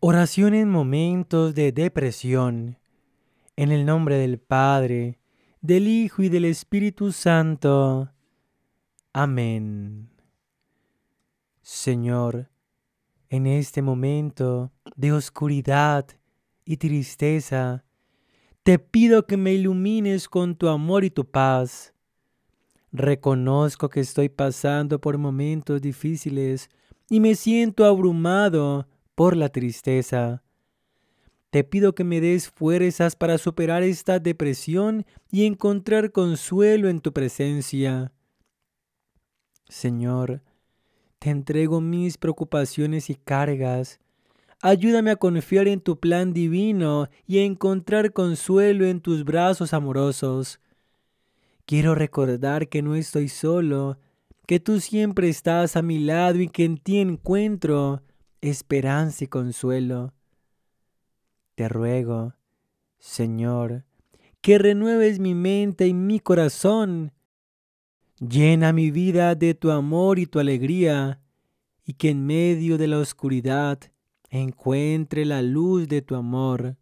Oración en momentos de depresión. En el nombre del Padre, del Hijo y del Espíritu Santo. Amén. Señor, en este momento de oscuridad y tristeza, te pido que me ilumines con tu amor y tu paz. Reconozco que estoy pasando por momentos difíciles y me siento abrumado por la tristeza. Te pido que me des fuerzas para superar esta depresión y encontrar consuelo en tu presencia. Señor, te entrego mis preocupaciones y cargas. Ayúdame a confiar en tu plan divino y a encontrar consuelo en tus brazos amorosos. Quiero recordar que no estoy solo, que tú siempre estás a mi lado y que en ti encuentro esperanza y consuelo. Te ruego, Señor, que renueves mi mente y mi corazón. Llena mi vida de tu amor y tu alegría, y que en medio de la oscuridad encuentre la luz de tu amor.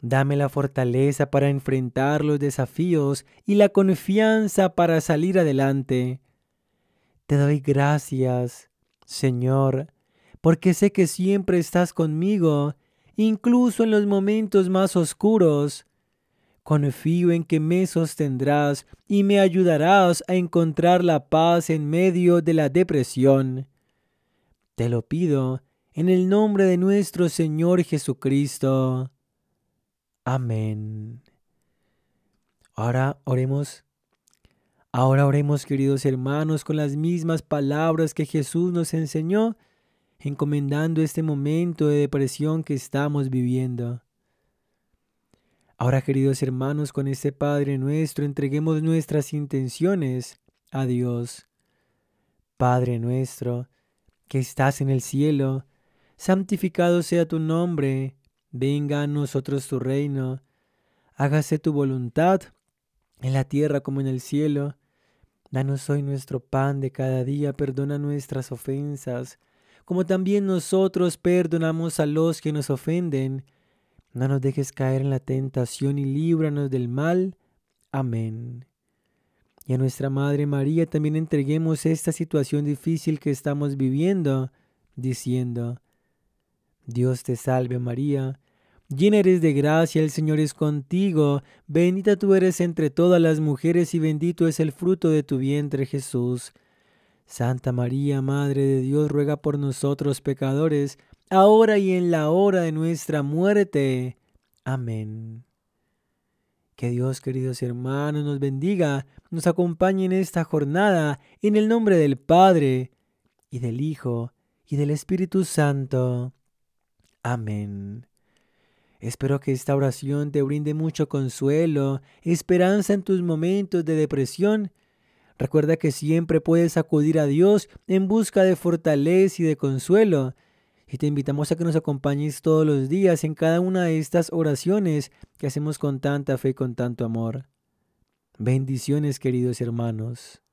Dame la fortaleza para enfrentar los desafíos y la confianza para salir adelante. Te doy gracias, Señor, porque sé que siempre estás conmigo, incluso en los momentos más oscuros. Confío en que me sostendrás y me ayudarás a encontrar la paz en medio de la depresión. Te lo pido en el nombre de nuestro Señor Jesucristo. Amén. Ahora oremos. Ahora oremos, queridos hermanos, con las mismas palabras que Jesús nos enseñó encomendando este momento de depresión que estamos viviendo. Ahora, queridos hermanos, con este Padre nuestro, entreguemos nuestras intenciones a Dios. Padre nuestro, que estás en el cielo, santificado sea tu nombre, venga a nosotros tu reino, hágase tu voluntad en la tierra como en el cielo. Danos hoy nuestro pan de cada día, perdona nuestras ofensas, como también nosotros perdonamos a los que nos ofenden. No nos dejes caer en la tentación y líbranos del mal. Amén. Y a nuestra Madre María también entreguemos esta situación difícil que estamos viviendo, diciendo, Dios te salve María, llena eres de gracia, el Señor es contigo, bendita tú eres entre todas las mujeres y bendito es el fruto de tu vientre Jesús. Santa María, Madre de Dios, ruega por nosotros pecadores, ahora y en la hora de nuestra muerte. Amén. Que Dios, queridos hermanos, nos bendiga, nos acompañe en esta jornada, en el nombre del Padre, y del Hijo, y del Espíritu Santo. Amén. Espero que esta oración te brinde mucho consuelo, esperanza en tus momentos de depresión, Recuerda que siempre puedes acudir a Dios en busca de fortaleza y de consuelo. Y te invitamos a que nos acompañes todos los días en cada una de estas oraciones que hacemos con tanta fe y con tanto amor. Bendiciones queridos hermanos.